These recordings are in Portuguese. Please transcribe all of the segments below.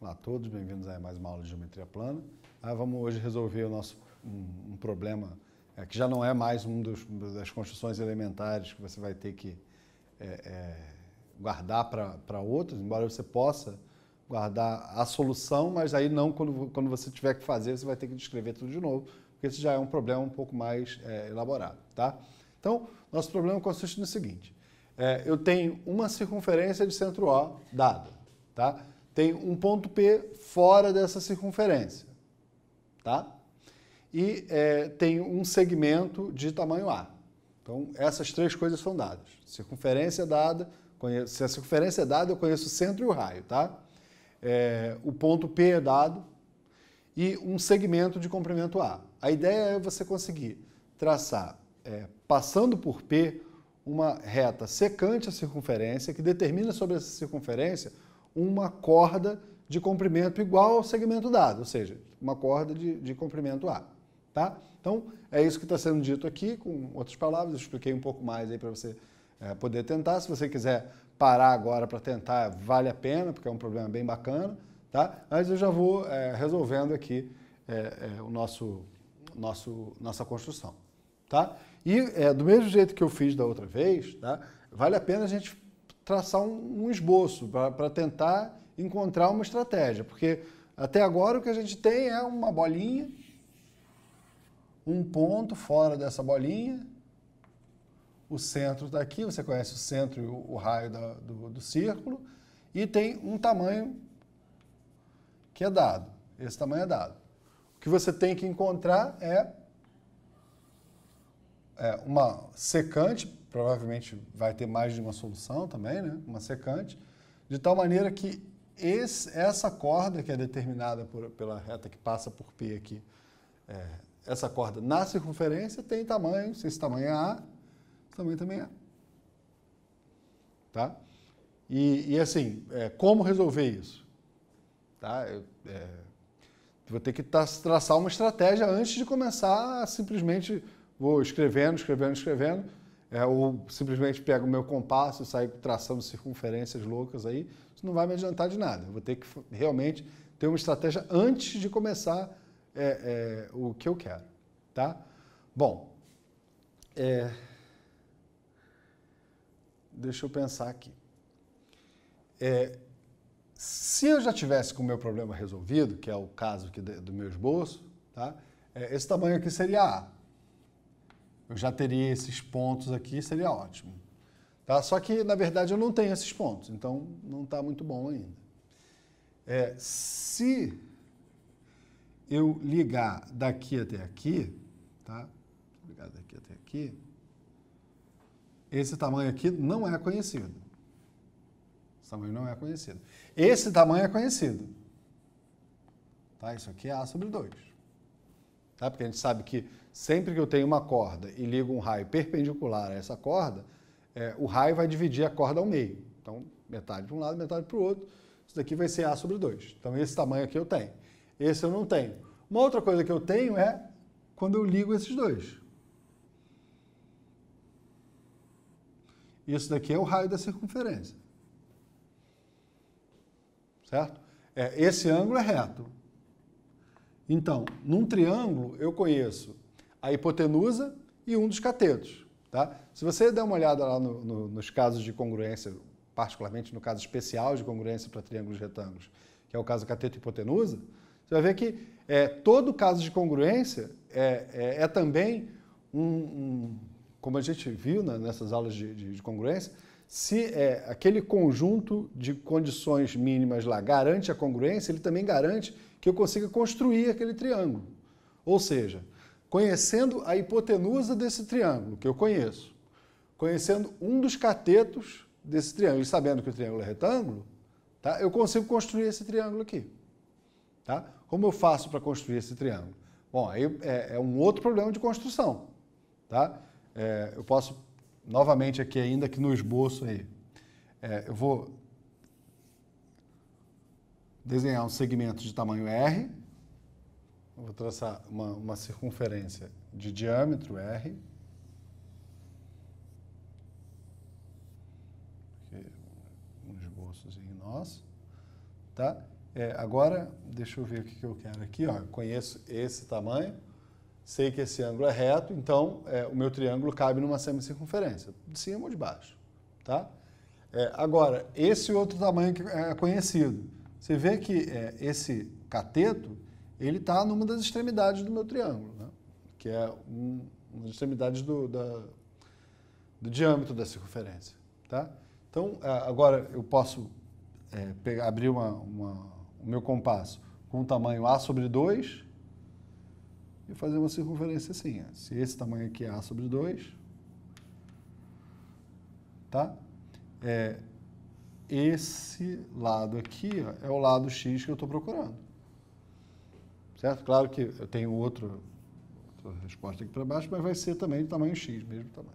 Olá a todos, bem-vindos a mais uma aula de geometria plana. Ah, vamos hoje resolver o nosso um, um problema é, que já não é mais um dos, das construções elementares que você vai ter que é, é, guardar para outros, embora você possa guardar a solução, mas aí não quando, quando você tiver que fazer, você vai ter que descrever tudo de novo, porque esse já é um problema um pouco mais é, elaborado, tá? Então, nosso problema consiste no seguinte, é, eu tenho uma circunferência de centro O dada, tá? tem um ponto P fora dessa circunferência, tá? E é, tem um segmento de tamanho A. Então, essas três coisas são dadas. Circunferência dada, conheço, se a circunferência é dada, eu conheço o centro e o raio, tá? É, o ponto P é dado e um segmento de comprimento A. A ideia é você conseguir traçar, é, passando por P, uma reta secante à circunferência que determina sobre essa circunferência uma corda de comprimento igual ao segmento dado, ou seja, uma corda de, de comprimento A. Tá? Então, é isso que está sendo dito aqui, com outras palavras, eu expliquei um pouco mais aí para você é, poder tentar. Se você quiser parar agora para tentar, vale a pena, porque é um problema bem bacana, tá? Mas eu já vou é, resolvendo aqui é, é o nosso, nosso, nossa construção, tá? E é, do mesmo jeito que eu fiz da outra vez, tá? Vale a pena a gente traçar um, um esboço, para tentar encontrar uma estratégia. Porque até agora o que a gente tem é uma bolinha, um ponto fora dessa bolinha, o centro está aqui, você conhece o centro e o, o raio da, do, do círculo, e tem um tamanho que é dado. Esse tamanho é dado. O que você tem que encontrar é é, uma secante, provavelmente vai ter mais de uma solução também, né? uma secante, de tal maneira que esse, essa corda que é determinada por, pela reta que passa por P aqui, é, essa corda na circunferência tem tamanho, se esse tamanho é A, esse tamanho também é A. Tá? E, e assim, é, como resolver isso? Tá? Eu, é, vou ter que traçar uma estratégia antes de começar a simplesmente vou escrevendo, escrevendo, escrevendo, é, ou simplesmente pego o meu compasso e saio traçando circunferências loucas aí, isso não vai me adiantar de nada. Eu vou ter que realmente ter uma estratégia antes de começar é, é, o que eu quero, tá? Bom, é, deixa eu pensar aqui. É, se eu já tivesse com o meu problema resolvido, que é o caso aqui do meu esboço, tá? É, esse tamanho aqui seria A eu já teria esses pontos aqui, seria ótimo. Tá? Só que, na verdade, eu não tenho esses pontos, então não está muito bom ainda. É, se eu ligar daqui até aqui, tá? ligar daqui até aqui, esse tamanho aqui não é conhecido. Esse tamanho não é conhecido. Esse tamanho é conhecido. Tá? Isso aqui é A sobre 2. Tá? Porque a gente sabe que sempre que eu tenho uma corda e ligo um raio perpendicular a essa corda, é, o raio vai dividir a corda ao meio. Então, metade para um lado, metade para o outro. Isso daqui vai ser A sobre 2. Então, esse tamanho aqui eu tenho. Esse eu não tenho. Uma outra coisa que eu tenho é quando eu ligo esses dois. Isso daqui é o raio da circunferência. Certo? É, esse ângulo é reto. Então, num triângulo, eu conheço a hipotenusa e um dos catetos. Tá? Se você der uma olhada lá no, no, nos casos de congruência, particularmente no caso especial de congruência para triângulos retângulos, que é o caso cateto-hipotenusa, você vai ver que é, todo caso de congruência é, é, é também um, um, como a gente viu né, nessas aulas de, de, de congruência, se é, aquele conjunto de condições mínimas lá garante a congruência, ele também garante que eu consiga construir aquele triângulo. Ou seja, conhecendo a hipotenusa desse triângulo, que eu conheço, conhecendo um dos catetos desse triângulo, e sabendo que o triângulo é retângulo, tá? eu consigo construir esse triângulo aqui. Tá? Como eu faço para construir esse triângulo? Bom, aí é, é um outro problema de construção. Tá? É, eu posso, novamente aqui ainda, que no esboço aí, é, eu vou desenhar um segmento de tamanho R, vou traçar uma, uma circunferência de diâmetro R. Um esboçozinho nosso. Tá? É, agora, deixa eu ver o que eu quero aqui. Ó. Eu conheço esse tamanho, sei que esse ângulo é reto, então é, o meu triângulo cabe numa semicircunferência, de cima ou de baixo. Tá? É, agora, esse outro tamanho que é conhecido. Você vê que é, esse cateto ele está numa das extremidades do meu triângulo, né? que é um, uma das extremidades do, da, do diâmetro da circunferência. Tá? Então, agora eu posso é, pegar, abrir uma, uma, o meu compasso com o tamanho A sobre 2 e fazer uma circunferência assim. Ó. Se esse tamanho aqui é A sobre 2, tá? É, esse lado aqui ó, é o lado X que eu estou procurando. Certo? Claro que eu tenho outro, outra resposta aqui para baixo, mas vai ser também de tamanho X, mesmo tamanho.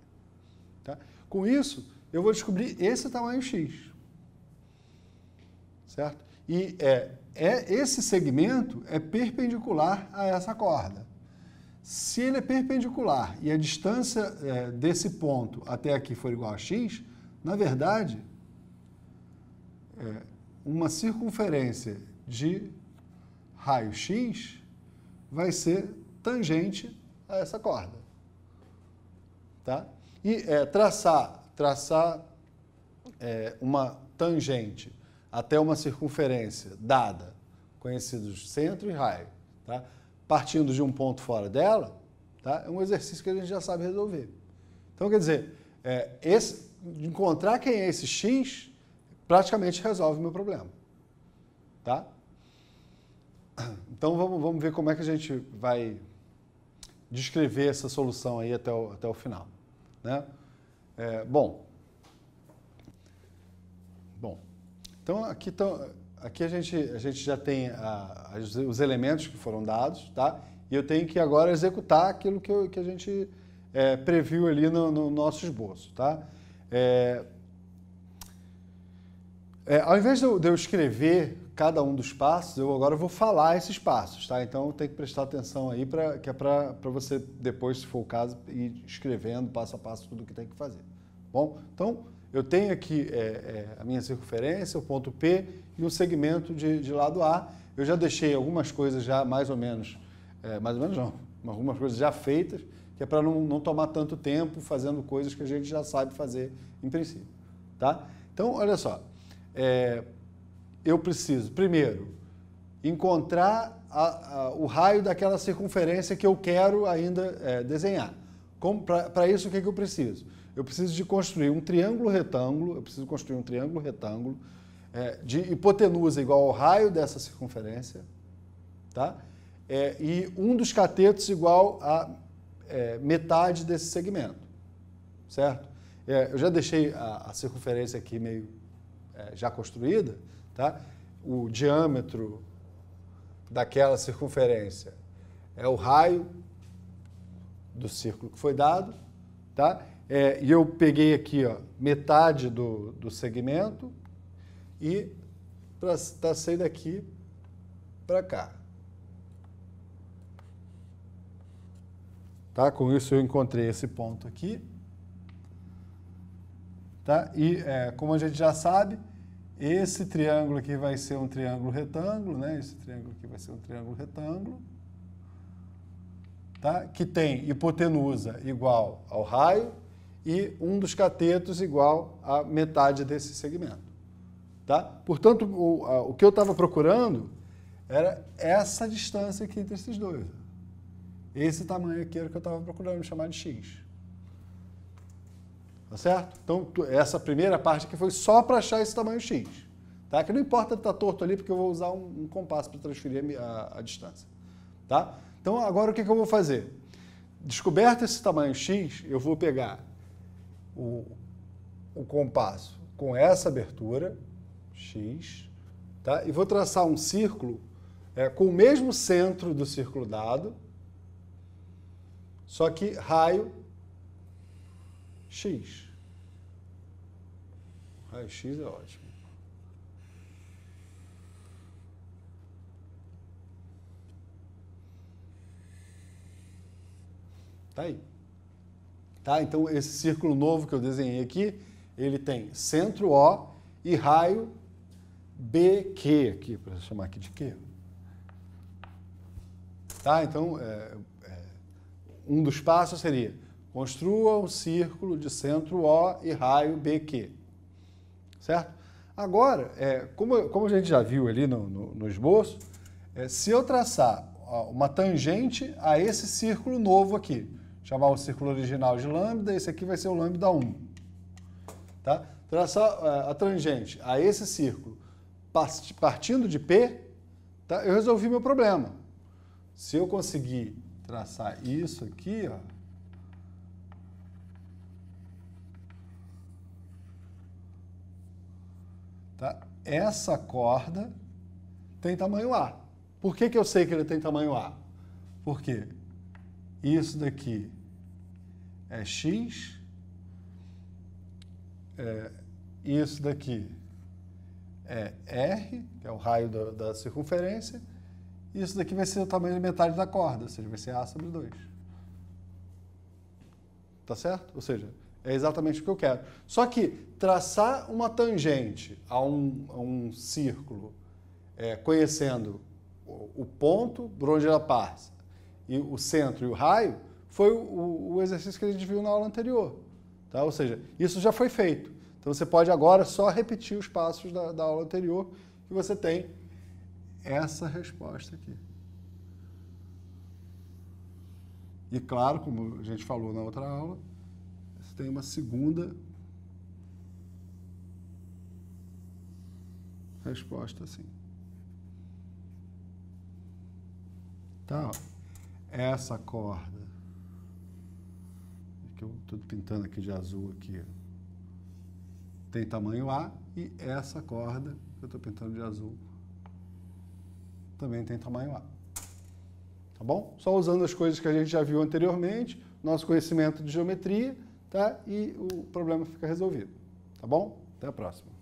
Tá? Com isso, eu vou descobrir esse tamanho X. Certo? E é, é, esse segmento é perpendicular a essa corda. Se ele é perpendicular e a distância é, desse ponto até aqui for igual a x, na verdade, é, uma circunferência de raio-x vai ser tangente a essa corda. Tá? E é, traçar, traçar é, uma tangente até uma circunferência dada, conhecidos centro e raio, tá? partindo de um ponto fora dela, tá? é um exercício que a gente já sabe resolver. Então, quer dizer, é, esse, encontrar quem é esse x praticamente resolve o meu problema. Tá? Então vamos, vamos ver como é que a gente vai descrever essa solução aí até o, até o final. Né? É, bom, bom, então aqui, tão, aqui a, gente, a gente já tem a, os elementos que foram dados, tá? E eu tenho que agora executar aquilo que, eu, que a gente é, previu ali no, no, nosso esboço, tá? É, é, ao invés de eu, de eu escrever cada um dos passos, eu agora vou falar esses passos, tá? Então tem que prestar atenção aí, para que é para você depois, se for o caso, ir escrevendo passo a passo tudo o que tem que fazer. Tá bom, então eu tenho aqui é, é, a minha circunferência, o ponto P e um segmento de, de, lado A. Eu já deixei algumas coisas já mais ou menos, é, mais ou menos não, algumas coisas já feitas, que é para não, não tomar tanto tempo fazendo coisas que a gente já sabe fazer em princípio, tá? Então, olha só, é, eu preciso, primeiro, encontrar a, a, o raio daquela circunferência que eu quero ainda é, desenhar. Para isso, o que, é que eu preciso? Eu preciso de construir um triângulo retângulo, eu preciso construir um triângulo retângulo é, de hipotenusa igual ao raio dessa circunferência, tá? É, e um dos catetos igual a é, metade desse segmento, certo? É, eu já deixei a, a circunferência aqui meio é, já construída, tá? O diâmetro daquela circunferência é o raio do círculo que foi dado, tá? É, e eu peguei aqui ó, metade do, do segmento e tracei tá daqui para cá. Tá? Com isso eu encontrei esse ponto aqui. Tá? E é, como a gente já sabe, esse triângulo aqui vai ser um triângulo retângulo, né? Esse triângulo aqui vai ser um triângulo retângulo, tá? Que tem hipotenusa igual ao raio e um dos catetos igual à metade desse segmento, tá? Portanto, o, a, o que eu estava procurando era essa distância aqui entre esses dois. Esse tamanho aqui era o que eu estava procurando chamar de x. Tá certo? Então, essa primeira parte aqui foi só para achar esse tamanho X. Tá? Que não importa estar tá torto ali, porque eu vou usar um, um compasso para transferir a, a, a, distância. Tá? Então, agora o que, que eu vou fazer? Descoberto esse tamanho X, eu vou pegar o, o compasso com essa abertura, X, tá? e vou traçar um círculo é, com o mesmo centro do círculo dado, só que raio X. Raio-X é ótimo. Tá aí. Tá? Então, esse círculo novo que eu desenhei aqui, ele tem centro O e raio BQ, aqui, para chamar aqui de Q. Tá? Então, é, é, um dos passos seria construa um círculo de centro O e raio BQ certo? Agora, é, como, como a gente já viu ali no, no, no esboço, é, se eu traçar uma tangente a esse círculo novo aqui, chamar o círculo original de lambda, esse aqui vai ser o lambda 1, tá? Traçar é, a tangente a esse círculo partindo de P, tá? eu resolvi meu problema. Se eu conseguir traçar isso aqui, ó, Tá? Essa corda tem tamanho A. Por que, que eu sei que ele tem tamanho A? Porque isso daqui é X, é, isso daqui é R, que é o raio da, da circunferência, e isso daqui vai ser o tamanho de metade da corda, ou seja, vai ser A sobre 2. Tá certo? Ou seja, é exatamente o que eu quero. Só que traçar uma tangente a um, a um círculo, é, conhecendo o ponto por onde ela passa, e o centro e o raio, foi o, o exercício que a gente viu na aula anterior. Tá? Ou seja, isso já foi feito. Então você pode agora só repetir os passos da, da aula anterior e você tem essa resposta aqui. E claro, como a gente falou na outra aula, tem uma segunda resposta, assim Tá, ó. essa corda que eu estou pintando aqui de azul aqui tem tamanho A e essa corda que eu estou pintando de azul também tem tamanho A. Tá bom? Só usando as coisas que a gente já viu anteriormente, nosso conhecimento de geometria tá? e o problema fica resolvido. Tá bom? Até a próxima.